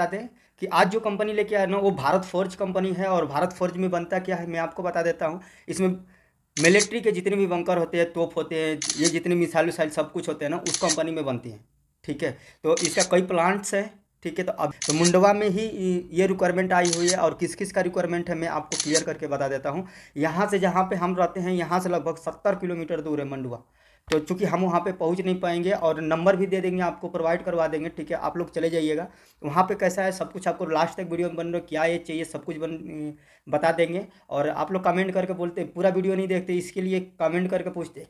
बता दें कि आज जो कंपनी लेके आया ना वो भारत फोर्ज कंपनी है और भारत फोर्ज में बनता क्या है मैं आपको बता देता हूँ इसमें मिलिट्री के जितने भी बंकर होते हैं तोप होते हैं ये जितने मिसाइल विसाइल सब कुछ होते हैं ना उस कंपनी में बनती हैं ठीक है तो इसका कई प्लांट्स है ठीक है तो अब तो मुंडवा में ही ये रिक्वायरमेंट आई हुई है और किस किस का रिक्वायरमेंट है मैं आपको क्लियर करके बता देता हूँ यहाँ से जहाँ पे हम रहते हैं यहाँ से लगभग सत्तर किलोमीटर दूर है मंडवा तो चूँकि हम वहाँ पे पहुँच नहीं पाएंगे और नंबर भी दे देंगे आपको प्रोवाइड करवा देंगे ठीक है आप लोग चले जाइएगा तो वहाँ पे कैसा है सब कुछ आपको लास्ट तक वीडियो में बन रहा क्या ये चाहिए सब कुछ बन बता देंगे और आप लोग कमेंट करके बोलते पूरा वीडियो नहीं देखते इसके लिए कमेंट करके पूछते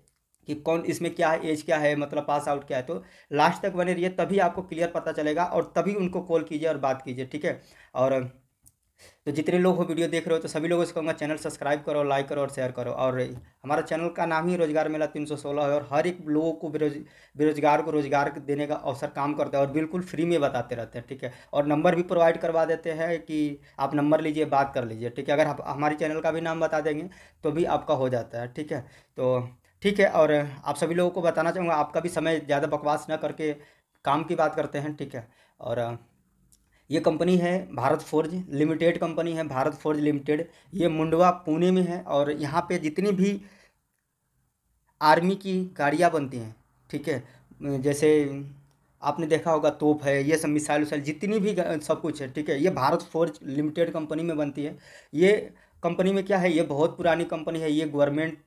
कि कौन इसमें क्या है एज क्या है मतलब पास आउट क्या है तो लास्ट तक बने रहिए तभी आपको क्लियर पता चलेगा और तभी उनको कॉल कीजिए और बात कीजिए ठीक है और तो जितने लोग हो वीडियो देख रहे हो तो सभी लोगों से कहूँगा चैनल सब्सक्राइब करो लाइक करो और शेयर करो और हमारा चैनल का नाम ही रोजगार मेला तीन सौ सोलह है और हर एक लोगों को बेरोज बेरोजगार को रोजगार देने का अवसर काम करता है और बिल्कुल फ्री में बताते रहते हैं ठीक है और नंबर भी प्रोवाइड करवा देते हैं कि आप नंबर लीजिए बात कर लीजिए ठीक है अगर आप हमारे चैनल का भी नाम बता देंगे तो भी आपका हो जाता है ठीक है तो ठीक है और आप सभी लोगों को बताना चाहूँगा आपका भी समय ज़्यादा बकवास ना करके काम की बात करते हैं ठीक है और ये कंपनी है भारत फोर्ज लिमिटेड कंपनी है भारत फोर्ज लिमिटेड ये मुंडवा पुणे में है और यहाँ पे जितनी भी आर्मी की गाड़ियाँ बनती हैं ठीक है जैसे आपने देखा होगा तोप है ये सब मिसाइल उसाइल जितनी भी सब कुछ है ठीक है ये भारत फोर्ज लिमिटेड कंपनी में बनती है ये कंपनी में क्या है ये बहुत पुरानी कंपनी है ये गवर्नमेंट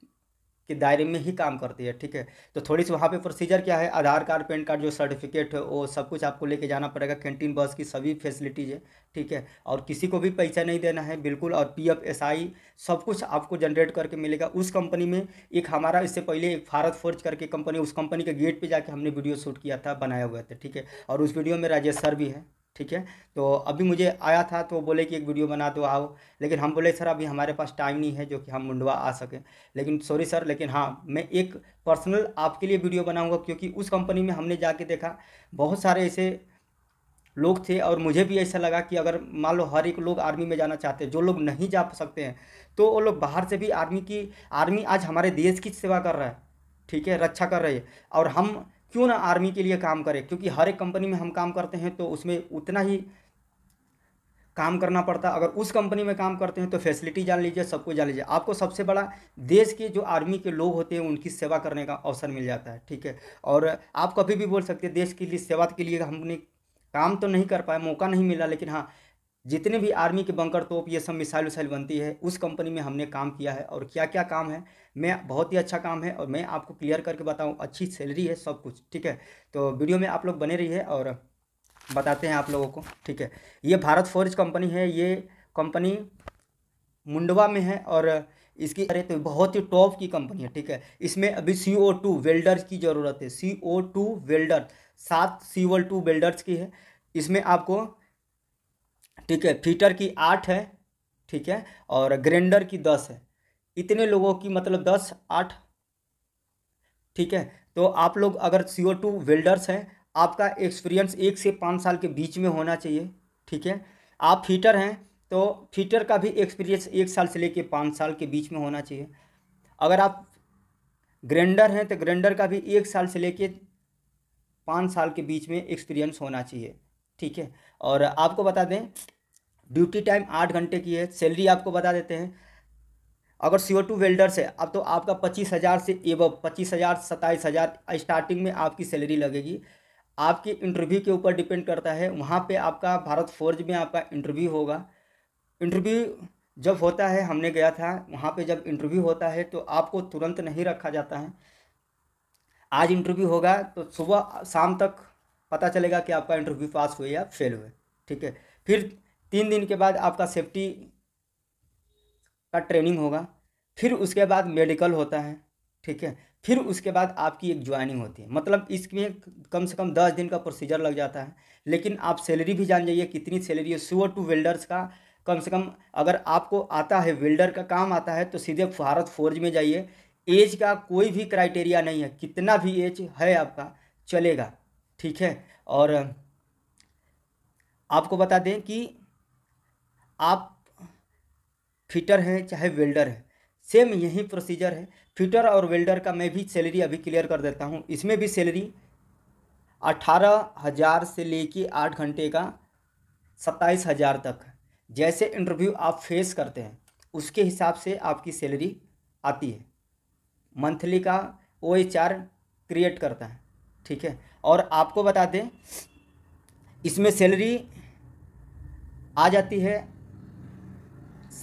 के दायरे में ही काम करती है ठीक है तो थोड़ी सी वहाँ पे प्रोसीजर क्या है आधार कार्ड पैन कार्ड जो सर्टिफिकेट है वो सब कुछ आपको लेके जाना पड़ेगा कैंटीन बस की सभी फैसिलिटीज़ है ठीक है और किसी को भी पैसा नहीं देना है बिल्कुल और पी एफ एस आई सब कुछ आपको जनरेट करके मिलेगा उस कंपनी में एक हमारा इससे पहले एक भारत फोर्ज करके कंपनी उस कंपनी के गेट पर जाके हमने वीडियो शूट किया था बनाया हुआ था ठीक है और उस वीडियो में राजेश सर भी है ठीक है तो अभी मुझे आया था तो बोले कि एक वीडियो बना दो आओ लेकिन हम बोले सर अभी हमारे पास टाइम नहीं है जो कि हम मुंडवा आ सकें लेकिन सॉरी सर लेकिन हाँ मैं एक पर्सनल आपके लिए वीडियो बनाऊंगा क्योंकि उस कंपनी में हमने जाके देखा बहुत सारे ऐसे लोग थे और मुझे भी ऐसा लगा कि अगर मान लो हर एक लोग आर्मी में जाना चाहते हैं जो लोग नहीं जा सकते हैं तो वो लोग बाहर से भी आर्मी की आर्मी आज हमारे देश की सेवा कर रहा है ठीक है रक्षा कर रही है और हम क्यों ना आर्मी के लिए काम करें क्योंकि हर एक कंपनी में हम काम करते हैं तो उसमें उतना ही काम करना पड़ता है अगर उस कंपनी में काम करते हैं तो फैसिलिटी जान लीजिए सब कुछ जान लीजिए आपको सबसे बड़ा देश के जो आर्मी के लोग होते हैं उनकी सेवा करने का अवसर मिल जाता है ठीक है और आप कभी भी बोल सकते हैं देश के लिए सेवा के लिए हमने काम तो नहीं कर पाए मौका नहीं मिला लेकिन हाँ जितने भी आर्मी के बंकर तोप ये सब मिसाइल उसाइल बनती है उस कंपनी में हमने काम किया है और क्या क्या काम है मैं बहुत ही अच्छा काम है और मैं आपको क्लियर करके बताऊँ अच्छी सैलरी है सब कुछ ठीक है तो वीडियो में आप लोग बने रही और बताते हैं आप लोगों को ठीक है ये भारत फोर्ज कंपनी है ये कंपनी मुंडवा में है और इसकी अरे तो बहुत ही टॉप की कंपनी है ठीक है इसमें अभी सी ओ टू वेल्डर्स की ज़रूरत है सी ओ टू वेल्डर सात सी ओ टू वेल्डर्स की है इसमें आपको ठीक है फीटर की आठ है ठीक है और ग्रेंडर की दस है इतने लोगों की मतलब दस आठ ठीक है तो आप लोग अगर सी ओ टू वेल्डर्स हैं आपका एक्सपीरियंस एक से पाँच साल के बीच में होना चाहिए ठीक है आप फीटर हैं तो फीटर का भी एक्सपीरियंस एक साल से लेके पाँच साल के बीच में होना चाहिए अगर आप ग्रेंडर हैं तो ग्रेंडर का भी एक साल से लेके पाँच साल के बीच में एक्सपीरियंस होना चाहिए ठीक है और आपको बता दें ड्यूटी टाइम आठ घंटे की है सैलरी आपको बता देते हैं अगर सी ओ टू वेल्डर्स है अब तो आपका पच्चीस हज़ार से एब पच्चीस हज़ार सत्ताईस हज़ार स्टार्टिंग में आपकी सैलरी लगेगी आपके इंटरव्यू के ऊपर डिपेंड करता है वहाँ पे आपका भारत फोर्ज में आपका इंटरव्यू होगा इंटरव्यू जब होता है हमने गया था वहाँ पे जब इंटरव्यू होता है तो आपको तुरंत नहीं रखा जाता है आज इंटरव्यू होगा तो सुबह शाम तक पता चलेगा कि आपका इंटरव्यू पास हुए या फेल हुए ठीक है फिर तीन दिन के बाद आपका सेफ्टी का ट्रेनिंग होगा फिर उसके बाद मेडिकल होता है ठीक है फिर उसके बाद आपकी एक ज्वाइनिंग होती है मतलब इसमें कम से कम दस दिन का प्रोसीजर लग जाता है लेकिन आप सैलरी भी जान जाइए कितनी सैलरी है सुअर टू वेल्डर्स का कम से कम अगर आपको आता है वेल्डर का काम आता है तो सीधे भारत फोर्ज में जाइए एज का कोई भी क्राइटेरिया नहीं है कितना भी एज है आपका चलेगा ठीक है और आपको बता दें कि आप फिटर हैं चाहे वेल्डर हैं सेम यही प्रोसीजर है फिटर और वेल्डर का मैं भी सैलरी अभी क्लियर कर देता हूँ इसमें भी सैलरी अठारह हज़ार से लेके आठ घंटे का सत्ताईस हज़ार तक जैसे इंटरव्यू आप फेस करते हैं उसके हिसाब से आपकी सैलरी आती है मंथली का ओ एच आर क्रिएट करता है ठीक है और आपको बता दें इसमें सैलरी आ जाती है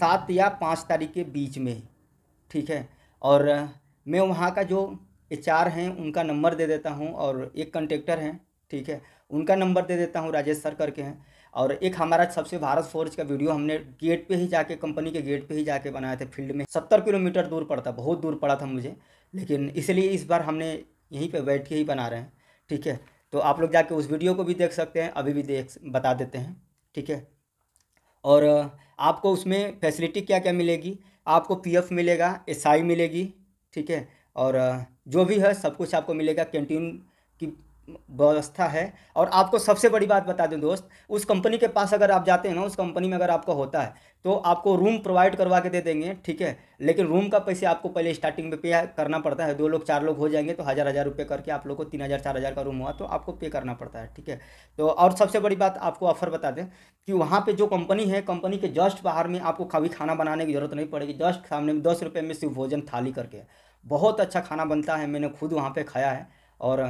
सात या पाँच तारीख के बीच में ठीक है और मैं वहाँ का जो एच आर हैं उनका नंबर दे देता हूँ और एक कंटेक्टर हैं ठीक है उनका नंबर दे देता हूँ राजेश सर करके हैं और एक हमारा सबसे भारत फोर्ज का वीडियो हमने गेट पे ही जाके कंपनी के गेट पे ही जाके बनाए थे फील्ड में सत्तर किलोमीटर दूर पड़ता बहुत दूर पड़ा था मुझे लेकिन इसलिए इस बार हमने यहीं पे बैठ के ही बना रहे हैं ठीक है तो आप लोग जाके उस वीडियो को भी देख सकते हैं अभी भी देख बता देते हैं ठीक है और आपको उसमें फैसिलिटी क्या क्या मिलेगी आपको पीएफ मिलेगा एसआई मिलेगी ठीक है और जो भी है सब कुछ आपको मिलेगा कैंटीन की व्यवस्था है और आपको सबसे बड़ी बात बता दूं दोस्त उस कंपनी के पास अगर आप जाते हैं ना उस कंपनी में अगर आपका होता है तो आपको रूम प्रोवाइड करवा के दे देंगे ठीक है लेकिन रूम का पैसे आपको पहले स्टार्टिंग में पे करना पड़ता है दो लोग चार लोग हो जाएंगे तो हज़ार हज़ार रुपये करके आप लोग को तीन हज़ार चार हज़ार का रूम हुआ तो आपको पे करना पड़ता है ठीक है तो और सबसे बड़ी बात आपको ऑफर बता दें कि वहाँ पर जो कंपनी है कंपनी के जस्ट बाहर में आपको कभी खाना बनाने की जरूरत नहीं पड़ेगी जस्ट सामने में दस रुपये में सिर्फ भोजन थाली करके बहुत अच्छा खाना बनता है मैंने खुद वहाँ पर खाया है और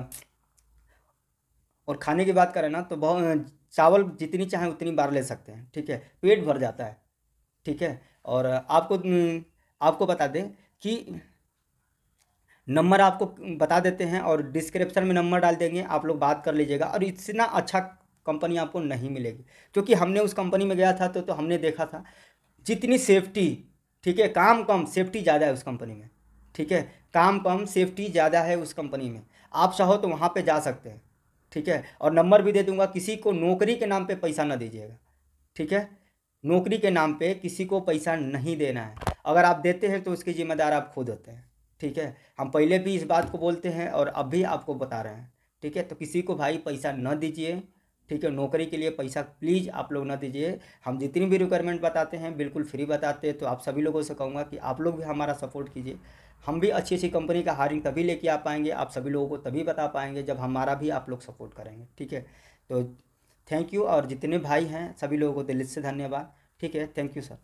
और खाने की बात करें ना तो बहुत चावल जितनी चाहें उतनी बार ले सकते हैं ठीक है पेट भर जाता है ठीक है और आपको आपको बता दें कि नंबर आपको बता देते हैं और डिस्क्रिप्शन में नंबर डाल देंगे आप लोग बात कर लीजिएगा और इतना अच्छा कंपनी आपको नहीं मिलेगी क्योंकि हमने उस कंपनी में गया था तो तो हमने देखा था जितनी सेफ्टी ठीक है काम कम सेफ्टी ज़्यादा है उस कंपनी में ठीक है काम कम सेफ्टी ज़्यादा है उस कंपनी में आप चाहो तो वहाँ पर जा सकते हैं ठीक है और नंबर भी दे दूंगा किसी को नौकरी के नाम पे पैसा ना दीजिएगा ठीक है नौकरी के नाम पे किसी को पैसा नहीं देना है अगर आप देते हैं तो उसकी ज़िम्मेदार आप खुद होते हैं ठीक है हम पहले भी इस बात को बोलते हैं और अब भी आपको बता रहे हैं ठीक है तो किसी को भाई पैसा न दीजिए ठीक है नौकरी के लिए पैसा प्लीज़ आप लोग ना दीजिए हम जितनी भी रिक्वायरमेंट बताते हैं बिल्कुल फ्री बताते हैं तो आप सभी लोगों से कहूँगा कि आप लोग भी हमारा सपोर्ट कीजिए हम भी अच्छी अच्छी कंपनी का हायरिंग तभी लेके आ पाएंगे आप सभी लोगों को तभी बता पाएंगे जब हमारा भी आप लोग सपोर्ट करेंगे ठीक है तो थैंक यू और जितने भाई हैं सभी लोगों को दिल से धन्यवाद ठीक है थैंक यू सर